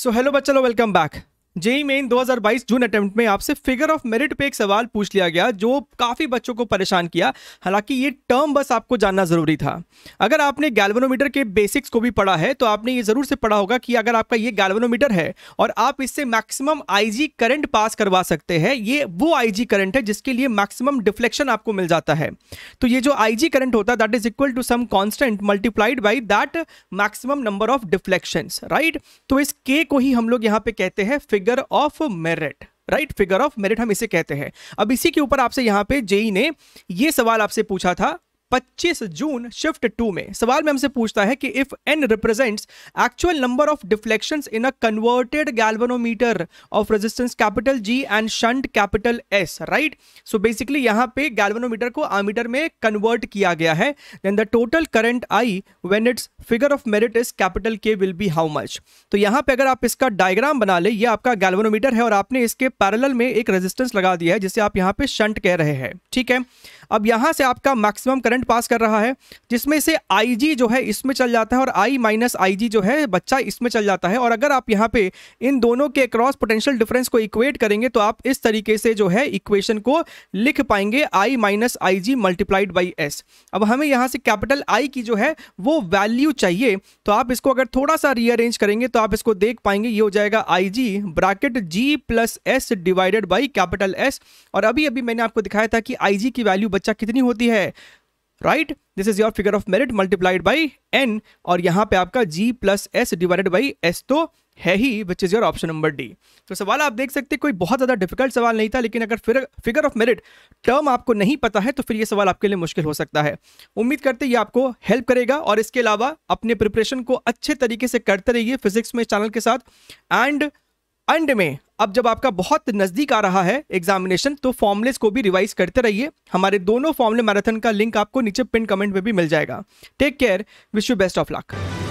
सो hello बच्चों welcome back JEE Main 2022 June attempt में आपसे फिगर ऑफ मेरिट पे एक सवाल पूछ लिया गया जो काफ़ी बच्चों को परेशान किया हालांकि ये टर्म बस आपको जानना ज़रूरी था अगर आपने गैल्वेनोमीटर के बेसिक्स को भी पढ़ा है तो आपने ये ज़रूर से पढ़ा होगा कि अगर आपका ये गैल्वेनोमीटर है और आप इससे मैक्सिमम आईजी करंट पास करवा सकते हैं ये वो आईजी करंट है जिसके लिए मैक्सिमम डिफ्लेक्शन आपको मिल जाता है तो ये जो आईजी करंट होता है that is equal to some constant multiplied by that maximum number of deflections right तो इस के को ही हम लोग यहाँ पे कहते हैं figure of merit right figure of merit हम इसे कहते हैं अब इसी के ऊपर आपसे यहाँ पे जेई ने ये सवाल आपसे पूछा था 25 जून शिफ्ट टू में सवाल में हमसे पूछता है कि if N represents actual number of deflections in a converted galvanometer of resistance capital G and shunt capital S right so basically यहां पे गैल्वेनोमीटर को आमीटर में कन्वर्ट किया गया है then the total current I when it's figure of merit is capital K will be how much तो यहां पे अगर आप इसका डायग्राम बना ले ये आपका गैल्वेनोमीटर है और आपने इसके पैरेलल में एक रेजिस्टेंस लगा दिया है जिसे आप यहां पे शंट कह रहे हैं ठीक है अब यहाँ से आपका मैक्सिमम करंट पास कर रहा है जिसमें से आई जो है इसमें चल जाता है और आई माइनस आई जो है बच्चा इसमें चल जाता है और अगर आप यहाँ पे इन दोनों के क्रॉस पोटेंशियल डिफरेंस को इक्वेट करेंगे तो आप इस तरीके से जो है इक्वेशन को लिख पाएंगे I minus I G multiplied by S अब हमें यहाँ से कैपिटल आई की जो है वो वैल्यू चाहिए तो आप इसको अगर थोड़ा सा रीअरेंज करेंगे तो आप इसको देख पाएंगे ये हो जाएगा I G bracket G plus S divided by capital S और अभी अभी मैंने आपको दिखाया था कि आई जी की वैल्यू बच्चा कितनी होती है right this is your figure of merit multiplied by N और यहाँ पे आपका G plus S divided by S तो है ही which is your option number D तो सवाल आप देख सकते कोई बहुत ज़्यादा डिफिकल्ट सवाल नहीं था लेकिन अगर फिर फिगर ऑफ मेरिट टर्म आपको नहीं पता है तो फिर ये सवाल आपके लिए मुश्किल हो सकता है उम्मीद करते ये आपको हेल्प करेगा और इसके अलावा अपने प्रिपरेशन को अच्छे तरीके से करते रहिए फिजिक्स में चैनल के साथ एंड एंड में अब जब आपका बहुत नज़दीक आ रहा है एग्जामिनेशन तो फॉर्मलेस को भी रिवाइज करते रहिए हमारे दोनों फॉर्मले मैराथन का लिंक आपको नीचे पिन कमेंट में भी मिल जाएगा take care wish you best of luck